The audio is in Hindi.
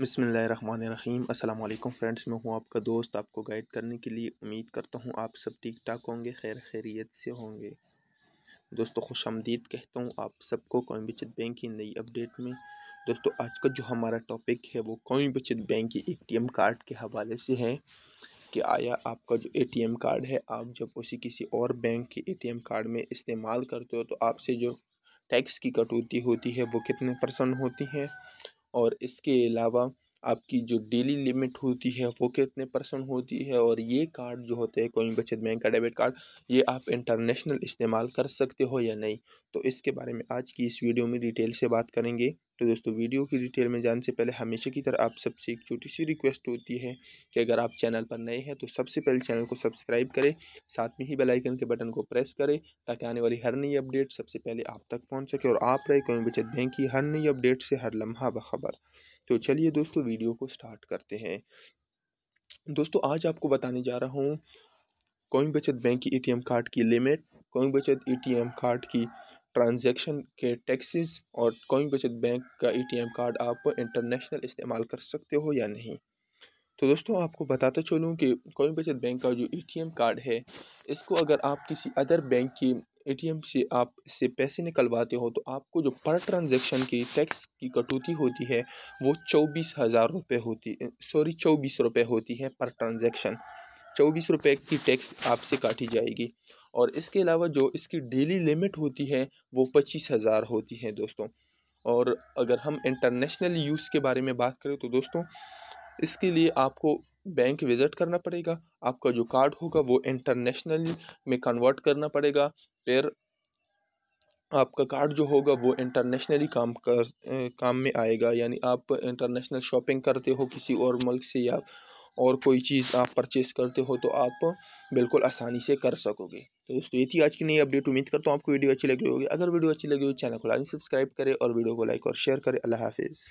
बसमीम् अल्लाम फ्रेंड्स मैं हूँ आपका दोस्त आपको गाइड करने के लिए उम्मीद करता हूँ आप सब ठीक ठाक होंगे खैर खैरियत से होंगे दोस्तों खुश आमदीद कहता हूँ आप सबको कौमी बचत बैंक की नई अपडेट में दोस्तों आज का जो हमारा टॉपिक है वो कौमी बचत बैंक के ए कार्ड के हवाले से है कि आया आपका जो ए कार्ड है आप जब उसी किसी और बैंक के ए कार्ड में इस्तेमाल करते हो तो आपसे जो टैक्स की कटौती होती है वो कितने परसेंट होती है और इसके अलावा आपकी जो डेली लिमिट होती है वो कितने परसेंट होती है और ये कार्ड जो होते हैं कोई बचत बैंक का डेबिट कार्ड ये आप इंटरनेशनल इस्तेमाल कर सकते हो या नहीं तो इसके बारे में आज की इस वीडियो में डिटेल से बात करेंगे तो दोस्तों वीडियो की डिटेल में जाने से पहले हमेशा की तरह आप सबसे एक छोटी सी रिक्वेस्ट होती है कि अगर आप चैनल पर नए हैं तो सबसे पहले चैनल को सब्सक्राइब करें साथ में ही बेल आइकन के बटन को प्रेस करें ताकि आने वाली हर नई अपडेट सबसे पहले आप तक पहुंच सके और आप रहे कोई बचत बैंक की हर नई अपडेट से हर लम्हा बखबर तो चलिए दोस्तों वीडियो को स्टार्ट करते हैं दोस्तों आज आपको बताने जा रहा हूँ कौन बचत बैंक की एटीएम कार्ड की लिमिट कौन बचत एटीएम कार्ड की ट्रांजैक्शन के टैक्सेस और कौन बचत बैंक का एटीएम कार्ड आप इंटरनेशनल इस्तेमाल कर सकते हो या नहीं तो दोस्तों आपको बताते चलूँ कि कौन बचत बैंक का जो ए कार्ड है इसको अगर आप किसी अदर बैंक की एटीएम से आप से पैसे निकलवाते हो तो आपको जो पर ट्रांजैक्शन की टैक्स की कटौती होती है वो चौबीस हज़ार रुपये होती सॉरी चौबीस रुपये होती है पर ट्रांजैक्शन चौबीस रुपये की टैक्स आपसे काटी जाएगी और इसके अलावा जो इसकी डेली लिमिट होती है वो पच्चीस हज़ार होती है दोस्तों और अगर हम इंटरनेशनल यूज़ के बारे में बात करें तो दोस्तों इसके लिए आपको बैंक विज़िट करना पड़ेगा आपका जो कार्ड होगा वो इंटरनेशनली में कन्वर्ट करना पड़ेगा फिर आपका कार्ड जो होगा वो इंटरनेशनली काम कर ए, काम में आएगा यानी आप इंटरनेशनल शॉपिंग करते हो किसी और मुल्क से या और कोई चीज़ आप परचेस करते हो तो आप बिल्कुल आसानी से कर सकोगे तो दोस्तों ये थी आज की नई अपडेट उम्मीद करता हूँ आपको वीडियो अच्छी लगी होगी अगर वीडियो अच्छी लगी हो चैनल को लाइन सब्सक्राइब करें और वीडियो को लाइक और शेयर करें अल्लाह हाफिज़